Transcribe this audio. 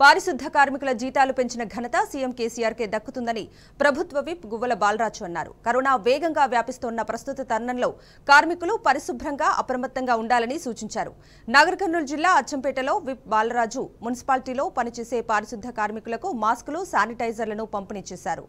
పారిశుద్ధ కార్మికుల జీతాలు పెంచిన ఘనత సీఎం కేసీఆర్ కే దక్కుతుందని ప్రభుత్వ విప్ గువ్వల బాలరాజు అన్నారు కరోనా వేగంగా వ్యాపిస్తోన్న ప్రస్తుత తరుణంలో కార్మికులు పరిశుభ్రంగా అప్రమత్తంగా ఉండాలని సూచించారు నగర్ కర్నూలు జిల్లా అచ్చంపేటలో విప్ బాలరాజు మున్సిపాలిటీలో పనిచేసే పారిశుద్ధ కార్మికులకు మాస్కులు శానిటైజర్లను పంపిణీ చేశారు